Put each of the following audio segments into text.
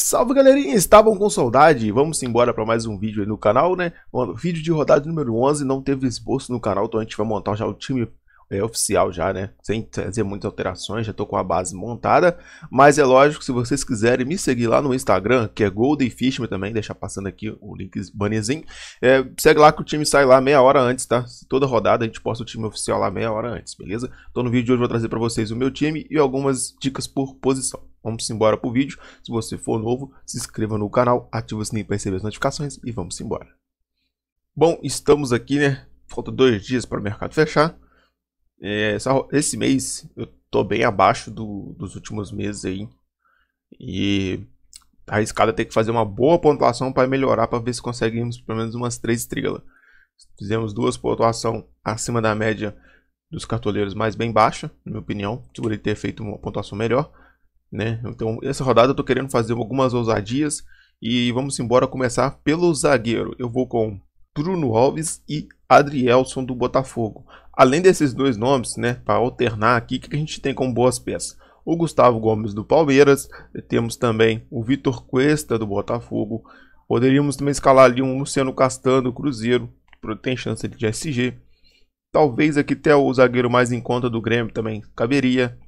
Salve galerinha, estavam com saudade? Vamos embora para mais um vídeo aí no canal, né? Mano, vídeo de rodada número 11, não teve esboço no canal, então a gente vai montar já o time é, oficial já, né? Sem fazer muitas alterações, já tô com a base montada. Mas é lógico, se vocês quiserem me seguir lá no Instagram, que é Golden Fishman também, deixar passando aqui o link bannerzinho. É, segue lá que o time sai lá meia hora antes, tá? Toda rodada a gente posta o time oficial lá meia hora antes, beleza? Então no vídeo de hoje eu vou trazer para vocês o meu time e algumas dicas por posição. Vamos embora pro vídeo. Se você for novo, se inscreva no canal, ative o sininho para receber as notificações e vamos embora. Bom, estamos aqui, né? Falta dois dias para o mercado fechar. É, esse mês eu tô bem abaixo do, dos últimos meses aí. E arriscado é ter que fazer uma boa pontuação para melhorar, para ver se conseguimos pelo menos umas três estrelas. Fizemos duas pontuação acima da média dos cartoleiros, mas bem baixa, na minha opinião. Deveria ter feito uma pontuação melhor né? Então, essa rodada eu tô querendo fazer algumas ousadias e vamos embora começar pelo zagueiro. Eu vou com Bruno Alves e Adrielson do Botafogo. Além desses dois nomes, né, para alternar aqui, o que a gente tem com boas peças? O Gustavo Gomes do Palmeiras, temos também o Vitor Cuesta do Botafogo. Poderíamos também escalar ali um Luciano Castan do Cruzeiro, que tem chance de SG. Talvez aqui até o zagueiro mais em conta do Grêmio também caberia.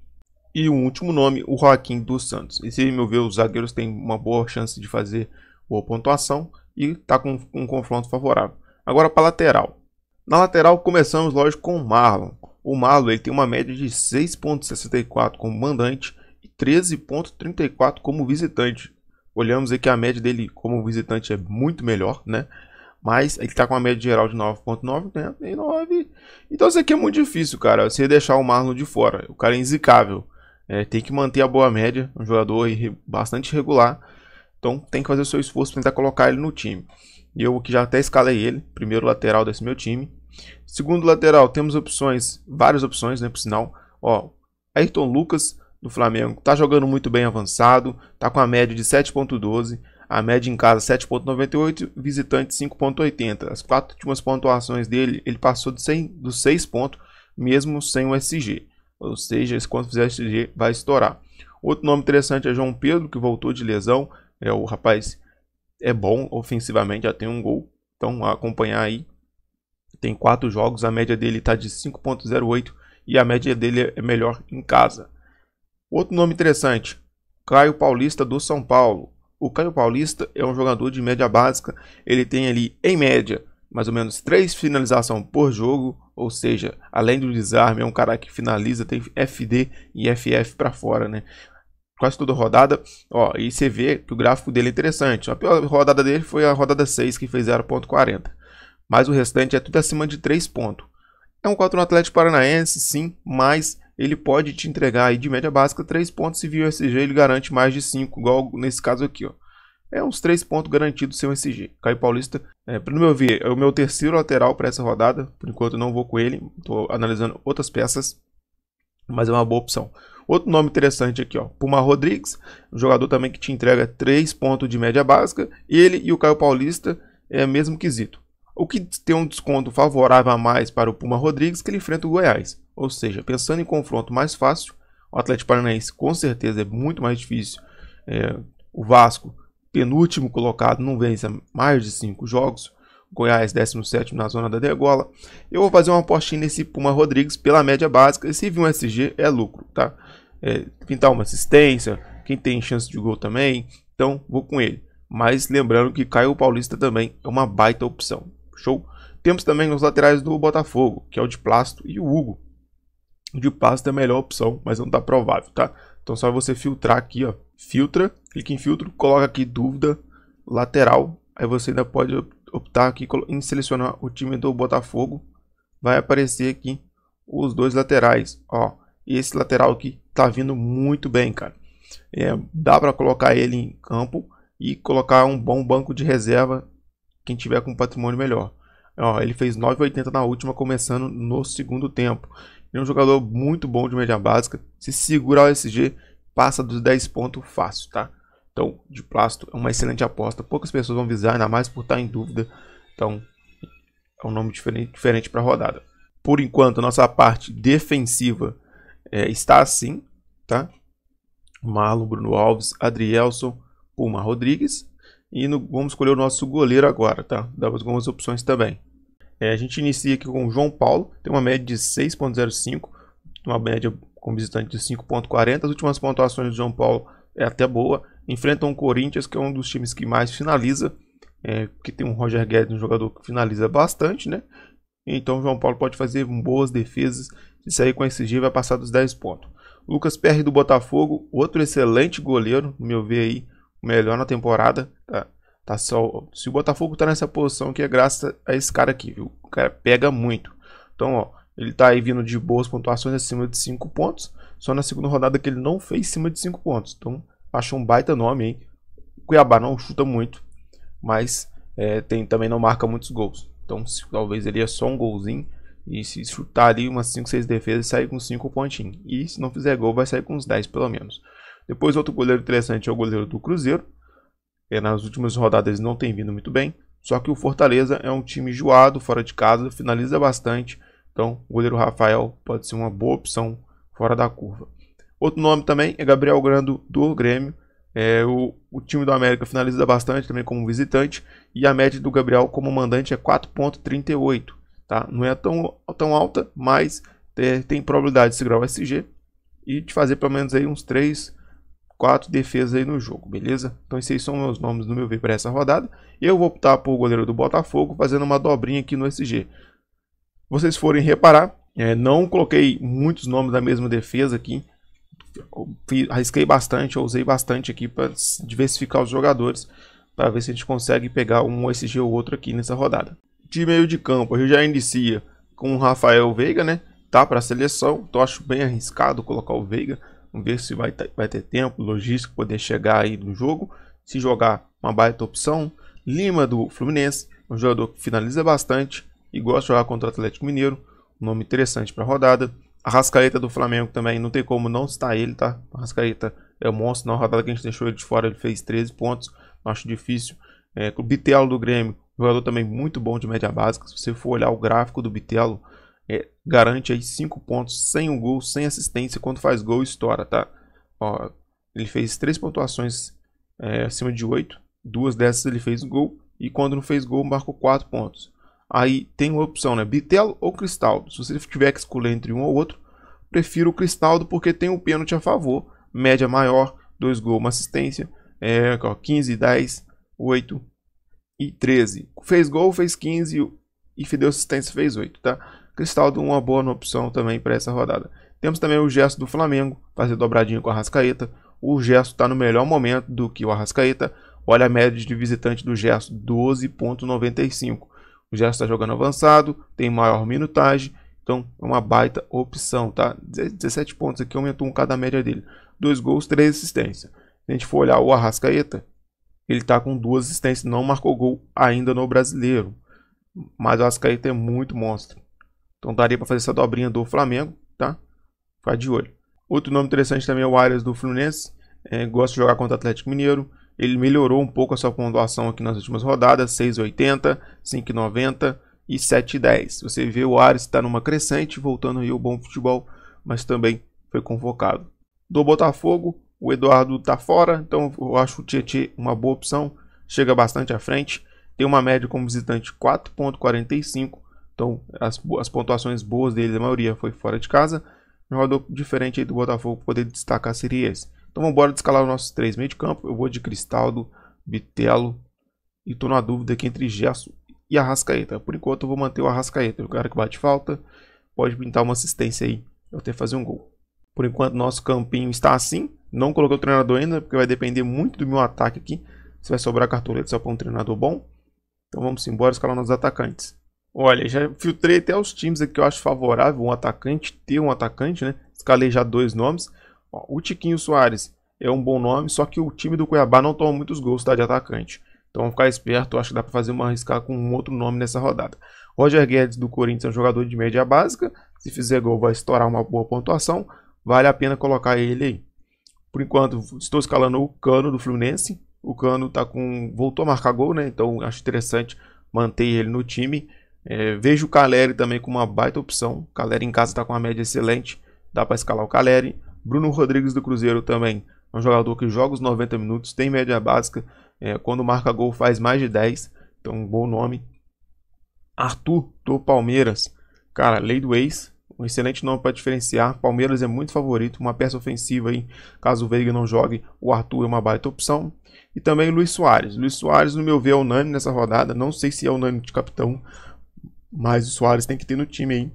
E o último nome, o Joaquim dos Santos. Esse, meu ver, os zagueiros têm uma boa chance de fazer boa pontuação e está com um confronto favorável. Agora para a lateral. Na lateral começamos, lógico, com o Marlon. O Marlon ele tem uma média de 6,64 como mandante e 13,34 como visitante. Olhamos aí que a média dele como visitante é muito melhor, né? Mas ele está com uma média geral de 9,9, né? Então isso aqui é muito difícil, cara. Você deixar o Marlon de fora. O cara é inzicável. É, tem que manter a boa média, um jogador bastante regular. Então tem que fazer o seu esforço para tentar colocar ele no time. E eu que já até escalei ele, primeiro lateral desse meu time. Segundo lateral, temos opções, várias opções, né, por sinal. Ó, Ayrton Lucas do Flamengo tá jogando muito bem avançado, tá com a média de 7.12, a média em casa 7.98, visitante 5.80. As quatro últimas pontuações dele, ele passou de 100, dos 6 pontos, mesmo sem o SG ou seja, quando fizer SG vai estourar. Outro nome interessante é João Pedro, que voltou de lesão. É, o rapaz é bom ofensivamente, já tem um gol. Então, acompanhar aí. Tem quatro jogos, a média dele está de 5.08 e a média dele é melhor em casa. Outro nome interessante, Caio Paulista do São Paulo. O Caio Paulista é um jogador de média básica, ele tem ali, em média, mais ou menos três finalizações por jogo, ou seja, além do desarme, é um cara que finaliza, tem FD e FF para fora, né? Quase toda rodada, ó, e você vê que o gráfico dele é interessante. A pior rodada dele foi a rodada 6, que fez 0.40. Mas o restante é tudo acima de 3 pontos. É um 4 no Atlético Paranaense, sim, mas ele pode te entregar aí de média básica 3 pontos se viu o SG ele garante mais de 5, igual nesse caso aqui, ó é uns três pontos garantidos sem SG. Caio Paulista, é, para meu ver, é o meu terceiro lateral para essa rodada. Por enquanto não vou com ele, estou analisando outras peças, mas é uma boa opção. Outro nome interessante aqui, ó, Puma Rodrigues, um jogador também que te entrega 3 pontos de média básica. Ele e o Caio Paulista é mesmo quesito. O que tem um desconto favorável a mais para o Puma Rodrigues é que ele enfrenta o Goiás. Ou seja, pensando em confronto mais fácil, o Atlético Paranaense com certeza é muito mais difícil. É, o Vasco penúltimo colocado, não vence mais de cinco jogos. Goiás, 17 na zona da degola. Eu vou fazer uma apostinha nesse Puma Rodrigues pela média básica. E se vir um SG, é lucro, tá? É, pintar tá uma assistência, quem tem chance de gol também. Então, vou com ele. Mas lembrando que Caio Paulista também é uma baita opção. Show? Temos também os laterais do Botafogo, que é o de Plasto e o Hugo. O de Plasto é a melhor opção, mas não tá provável, tá? Então só você filtrar aqui, ó, filtra, clica em filtro, coloca aqui dúvida lateral, aí você ainda pode optar aqui em selecionar o time do Botafogo, vai aparecer aqui os dois laterais, ó, esse lateral aqui tá vindo muito bem, cara. É, dá para colocar ele em campo e colocar um bom banco de reserva quem tiver com patrimônio melhor. Ó, ele fez 9,80 na última, começando no segundo tempo. Ele é um jogador muito bom de média básica. Se segurar o SG, passa dos 10 pontos fácil, tá? Então, de plástico é uma excelente aposta. Poucas pessoas vão visar, ainda mais por estar em dúvida. Então, é um nome diferente, diferente para a rodada. Por enquanto, nossa parte defensiva é, está assim, tá? Marlon, Bruno Alves, Adrielson, Puma Rodrigues. E no, vamos escolher o nosso goleiro agora, tá? Dá algumas opções também. É, a gente inicia aqui com João Paulo, tem uma média de 6,05, uma média com visitante de 5,40. As últimas pontuações do João Paulo é até boa. Enfrentam o Corinthians, que é um dos times que mais finaliza, é, que tem um Roger Guedes, um jogador que finaliza bastante, né? Então o João Paulo pode fazer boas defesas. Se sair com esse dia, vai passar dos 10 pontos. Lucas Perry do Botafogo, outro excelente goleiro, no meu ver aí, o melhor na temporada. Tá? Tá só, se o Botafogo tá nessa posição que é graças a esse cara aqui, viu? O cara pega muito. Então, ó, ele tá aí vindo de boas pontuações acima de 5 pontos. Só na segunda rodada que ele não fez acima de 5 pontos. Então, acho um baita nome, hein? Cuiabá não chuta muito, mas é, tem, também não marca muitos gols. Então, se, talvez ele é só um golzinho. E se chutar ali umas 5, 6 defesas, sair com 5 pontinhos. E se não fizer gol, vai sair com uns 10 pelo menos. Depois, outro goleiro interessante é o goleiro do Cruzeiro. É, nas últimas rodadas não tem vindo muito bem. Só que o Fortaleza é um time joado fora de casa, finaliza bastante. Então, o goleiro Rafael pode ser uma boa opção fora da curva. Outro nome também é Gabriel Grando do Grêmio. É, o, o, time do América finaliza bastante também como visitante. E a média do Gabriel como mandante é 4,38. Tá? Não é tão, tão alta, mas é, tem probabilidade de segurar o SG e de fazer pelo menos aí uns 3 quatro defesas aí no jogo, beleza? Então esses são meus nomes no meu ver para essa rodada. Eu vou optar por goleiro do Botafogo fazendo uma dobrinha aqui no SG. Vocês forem reparar, é, não coloquei muitos nomes da mesma defesa aqui. Arrisquei bastante, usei bastante aqui para diversificar os jogadores. Para ver se a gente consegue pegar um SG ou outro aqui nessa rodada. De meio de campo, eu já inicia com o Rafael Veiga, né? Tá para a seleção, então acho bem arriscado colocar o Veiga Vamos ver se vai, vai ter tempo, logística, poder chegar aí no jogo. Se jogar, uma baita opção. Lima do Fluminense, um jogador que finaliza bastante e gosta de jogar contra o Atlético Mineiro. Um nome interessante para a rodada. A Rascaeta do Flamengo também, não tem como não citar ele, tá? A Rascaeta é um monstro. Na é rodada que a gente deixou ele de fora, ele fez 13 pontos. Acho difícil. É, o Bitelo do Grêmio, jogador também muito bom de média básica. Se você for olhar o gráfico do Bitelo, é, garante aí 5 pontos sem um gol, sem assistência. Quando faz gol, estoura, tá? Ó, ele fez 3 pontuações é, acima de 8. Duas dessas ele fez gol. E quando não fez gol, marcou 4 pontos. Aí tem uma opção, né? Bitelo ou Cristaldo. Se você tiver que escolher entre um ou outro, prefiro o Cristaldo porque tem um pênalti a favor. Média maior, 2 gols, uma assistência. É, ó, 15, 10, 8 e 13. Fez gol, fez 15 e deu assistência, fez 8, tá? Cristaldo uma boa opção também para essa rodada. Temos também o gesto do Flamengo, fazer dobradinho com a Arrascaeta. O gesto está no melhor momento do que o Arrascaeta. Olha a média de visitante do gesto, 12.95. O gesto está jogando avançado, tem maior minutagem, então é uma baita opção, tá? 17 pontos aqui, aumentou um cada média dele. Dois gols, três assistências. Se a gente for olhar o Arrascaeta, ele está com duas assistências, não marcou gol ainda no brasileiro. Mas o Arrascaeta é muito monstro. Então daria para fazer essa dobrinha do Flamengo, tá? Ficar de olho. Outro nome interessante também é o Arias do Fluminense. É, gosta de jogar contra o Atlético Mineiro. Ele melhorou um pouco a sua pontuação aqui nas últimas rodadas, 6,80, 5,90 e 7,10. Você vê o Arias está numa crescente, voltando aí o bom futebol, mas também foi convocado. Do Botafogo, o Eduardo está fora, então eu acho o Tietê uma boa opção, chega bastante à frente, tem uma média como visitante 4,45 então, as, as pontuações boas dele, a maioria foi fora de casa. Um jogador diferente do Botafogo poder destacar seria esse. Então, vamos embora descalar os nossos três meio de campo. Eu vou de Cristaldo, Bitelo e tô na dúvida aqui entre Gesso e Arrascaeta. Por enquanto, eu vou manter o Arrascaeta, o cara que bate falta. Pode pintar uma assistência aí, até fazer um gol. Por enquanto, nosso campinho está assim. Não coloquei o treinador ainda, porque vai depender muito do meu ataque aqui. Se vai sobrar cartoleta só para um treinador bom. Então vamos embora escalar nossos atacantes. Olha, já filtrei até os times aqui que eu acho favorável um atacante, ter um atacante, né? Escalei já dois nomes. Ó, o Tiquinho Soares é um bom nome, só que o time do Cuiabá não toma muitos gols tá, de atacante. Então ficar esperto, acho que dá para fazer uma arriscar com um outro nome nessa rodada. Roger Guedes do Corinthians é um jogador de média básica. Se fizer gol, vai estourar uma boa pontuação. Vale a pena colocar ele aí. Por enquanto, estou escalando o Cano do Fluminense. O Cano tá com voltou a marcar gol, né? Então acho interessante manter ele no time. É, vejo o Caleri também como uma baita opção. Caleri em casa está com uma média excelente. Dá para escalar o Caleri. Bruno Rodrigues do Cruzeiro também é um jogador que joga os 90 minutos, tem média básica. É, quando marca gol faz mais de 10. Então, um bom nome. Arthur do Palmeiras. Cara, lei do ex. Um excelente nome para diferenciar. Palmeiras é muito favorito. Uma peça ofensiva aí. Caso o Veiga não jogue, o Arthur é uma baita opção. E também Luiz Soares. Luiz Soares, no meu ver, é unânime nessa rodada. Não sei se é unânime de capitão mas o Soares tem que ter no time aí.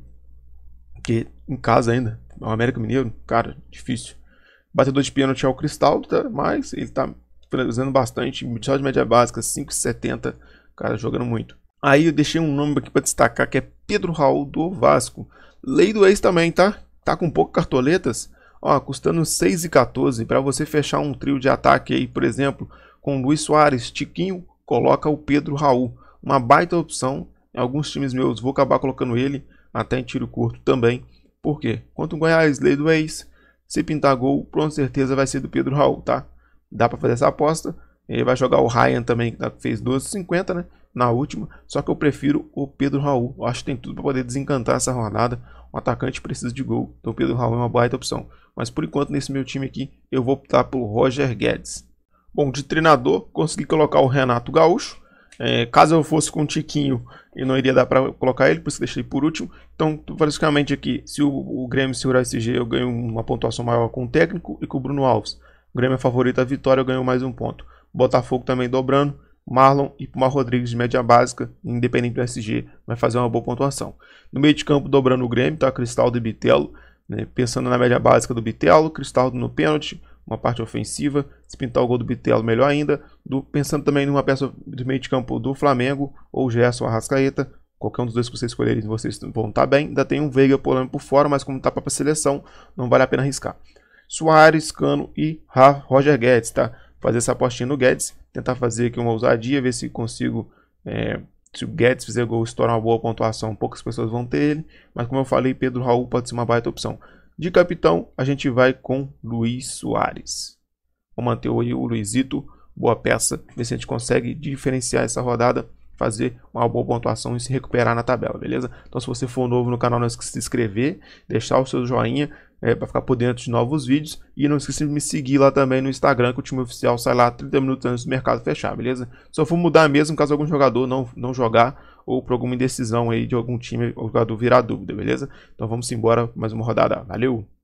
Porque em casa ainda, o América Mineiro, cara, difícil. Batedor de pênalti é o Cristaldo, tá? mas ele tá usando bastante. Só de média básica, 5,70. Cara, jogando muito. Aí eu deixei um nome aqui para destacar que é Pedro Raul do Vasco. Lei do ex também, tá? Tá com pouco cartoletas. Ó, custando 6,14 para você fechar um trio de ataque aí, por exemplo, com Luiz Soares, Tiquinho, coloca o Pedro Raul. Uma baita opção em alguns times meus, vou acabar colocando ele até em tiro curto também. Por quê? Quanto o Goiás, lei do ex, se pintar gol, com certeza vai ser do Pedro Raul, tá? Dá para fazer essa aposta. Ele vai jogar o Ryan também, que tá, fez 12,50, né? Na última. Só que eu prefiro o Pedro Raul. Eu acho que tem tudo para poder desencantar essa rodada. O atacante precisa de gol. Então o Pedro Raul é uma baita opção. Mas por enquanto, nesse meu time aqui, eu vou optar pelo Roger Guedes. Bom, de treinador, consegui colocar o Renato Gaúcho. É, caso eu fosse com o Tiquinho, eu não iria dar para colocar ele, por isso deixei por último. Então, basicamente aqui, se o, o Grêmio segurar esse G, eu ganho uma pontuação maior com o técnico e com o Bruno Alves. O Grêmio é favorito à vitória, eu ganho mais um ponto. Botafogo também dobrando. Marlon e puma Rodrigues de média básica, independente do SG, vai fazer uma boa pontuação. No meio de campo, dobrando o Grêmio, tá? Cristaldo e Bitelo. Né? Pensando na média básica do Bitelo, Cristaldo no pênalti, uma parte ofensiva, se pintar o gol do Bitelo, melhor ainda. Do, pensando também numa peça de meio de campo do Flamengo, ou Gerson Arrascaeta, qualquer um dos dois que vocês escolherem, vocês vão estar tá bem. Ainda tem um Veiga pulando por fora, mas como tá para a seleção, não vale a pena arriscar. Soares, Cano e Roger Guedes, tá? Fazer essa apostinha no Guedes, tentar fazer aqui uma ousadia, ver se consigo... É, se o Guedes fizer gol e estourar uma boa pontuação, poucas pessoas vão ter ele. Mas como eu falei, Pedro Raul pode ser uma baita opção. De capitão, a gente vai com Luiz Soares. Vou manter o Luizito, boa peça, ver se a gente consegue diferenciar essa rodada, fazer uma boa pontuação e se recuperar na tabela, beleza? Então se você for novo no canal, não esqueça de se inscrever, deixar o seu joinha, é, para ficar por dentro de novos vídeos. E não esqueça de me seguir lá também no Instagram, que o time oficial sai lá 30 minutos antes do mercado fechar, beleza? Só vou mudar mesmo caso algum jogador não, não jogar ou por alguma indecisão aí de algum time, o jogador virar dúvida, beleza? Então vamos embora, mais uma rodada. Valeu!